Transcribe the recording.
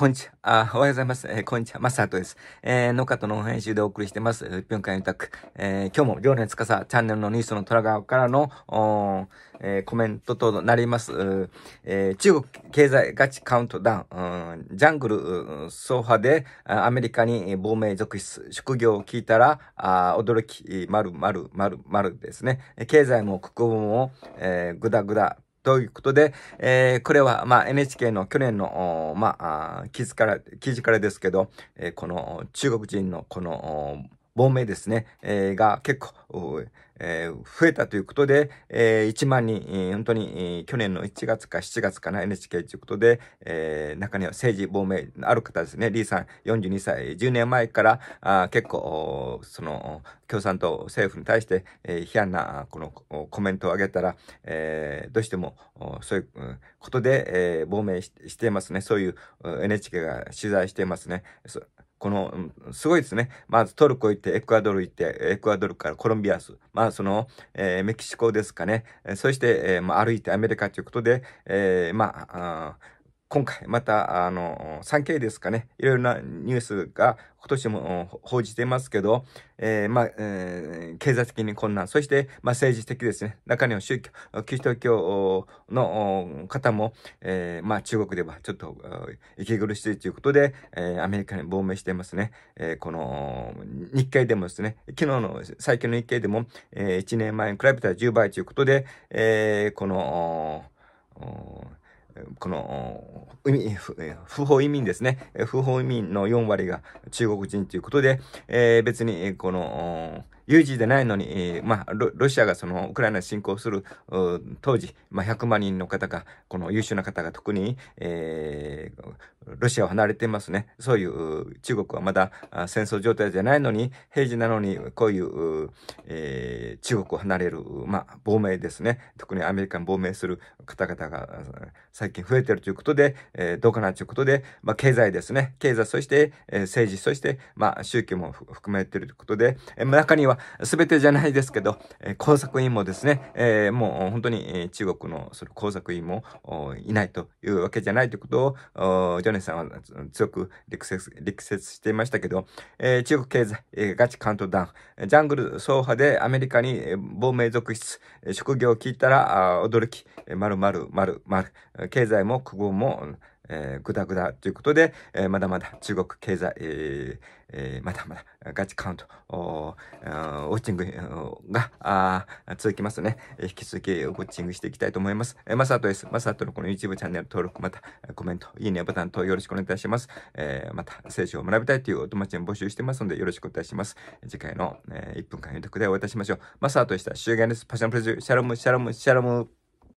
こんにちは。あ、おはようございます。えー、こんにちは。マサートです。えー、農家との編集でお送りしてます。ぴょんかんゆたく。えー、今日も、両年つかさ、チャンネルのニュースの虎川からの、おえー、コメントとなります。えー、中国経済ガチカウントダウン。ジャングル、総派で、アメリカに亡命続出。職業を聞いたら、あ驚き、まるまるまるまるですね。経済も国語も、えー、ぐだぐだということで、えー、これは、まあ、NHK の去年の、まあ、記事から、記事からですけど、えー、この中国人のこの、亡命ですね、えー、が結構、えー、増えたということで、えー、1万人、えー、本当に、去年の1月か7月かな NHK ということで、え中には政治亡命ある方ですね、リーさん42歳、10年前からあ結構、その、共産党政府に対して、え批判なこのコメントを上げたら、えどうしてもそういうことで、え亡命していますね。そういう NHK が取材していますね。この、すごいですね。まずトルコ行って、エクアドル行って、エクアドルからコロンビアス、まあその、えー、メキシコですかね。そして、えー、まあ歩いてアメリカということで、えー、まあ、あ今回また、あの、3K ですかね、いろいろなニュースが今年も報じてますけど、えー、まあ、えー、経済的に混乱、そして、まあ、政治的ですね。中には宗教、キリスト教の方も、えー、まあ、中国ではちょっと息苦しいということで、えー、アメリカに亡命してますね。えー、この、日経でもですね、昨日の最近の日経でも、えー、1年前に比べたら10倍ということで、えー、この、この、不法移民ですね。不法移民の4割が中国人ということで、えー、別に、この、有事でないのに、まあロ、ロシアがそのウクライナに侵攻する当時、まあ、100万人の方が、この優秀な方が特に、えー、ロシアを離れていますね。そういう中国はまだ戦争状態じゃないのに、平時なのにこういう、えー、中国を離れる、まあ、亡命ですね。特にアメリカに亡命する方々が最近増えてるということで、えー、どうかなということで、まあ、経済ですね。経済、そして、えー、政治、そして、まあ、宗教も含めてるということで、えー、中には全てじゃないですけど、えー、工作員もですね、えー、もう本当に中国のその工作員もいないというわけじゃないということを、ジョネさんは強く力説力説していましたけど、えー、中国経済、えー、ガチカウントダウン、ジャングル総派でアメリカに亡命続出、職業を聞いたらあ驚き、まるまるまるまる、経済も苦労も、えー、グダグダということで、えー、まだまだ中国経済、えーえー、まだまだガチカウント、ウォッチングがあ続きますね、え引き続きウォッチングしていきたいと思います。えー、マサトです。マサトのこの YouTube チャンネル登録、またコメント、いいねボタンとよろしくお願いいたします。えー、また、聖書を学びたいというお友達も募集してますのでよろしくお願いします。次回の、えー、1分間予約でお会いいたしましょう。マサトでした。終焉です。パシャンプレジュ、シャロム、シャロム、シャロム。